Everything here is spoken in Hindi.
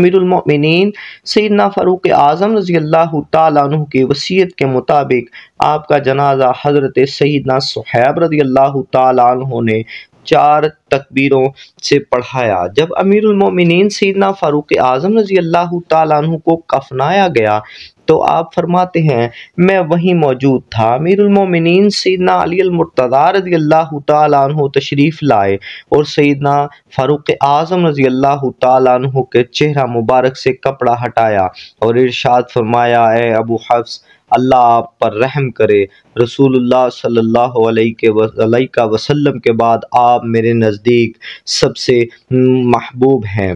अमीरमिन सैदना फ़ारूक आज़म रजी अल्लाह तु के वसीयत के मुताबिक आपका जनाजा हज़रत सैदना सुहैब रजी अल्लाह तु ने चार तकबीरों से पढ़ाया जब अमीरमिन सैदना फ़ारूक आज़म रजी अल्लाह तु को कफनाया गया तो आप फरमाते हैं मैं वहीं मौजूद था अमीरमिन सैदना अलीमरतदा रजी अल्लाह तु तशरीफ़ लाए और सैदना फ़ारूक आज़म रजी अल्लाह तु के चेहरा मुबारक से कपड़ा हटाया और इरशाद फरमाया ए अबू हफ्स अल्लाह आप पर रहम करे रसूलुल्लाह सल्लल्लाहु अलैहि वसल्लम के बाद आप मेरे नज़दीक सबसे महबूब हैं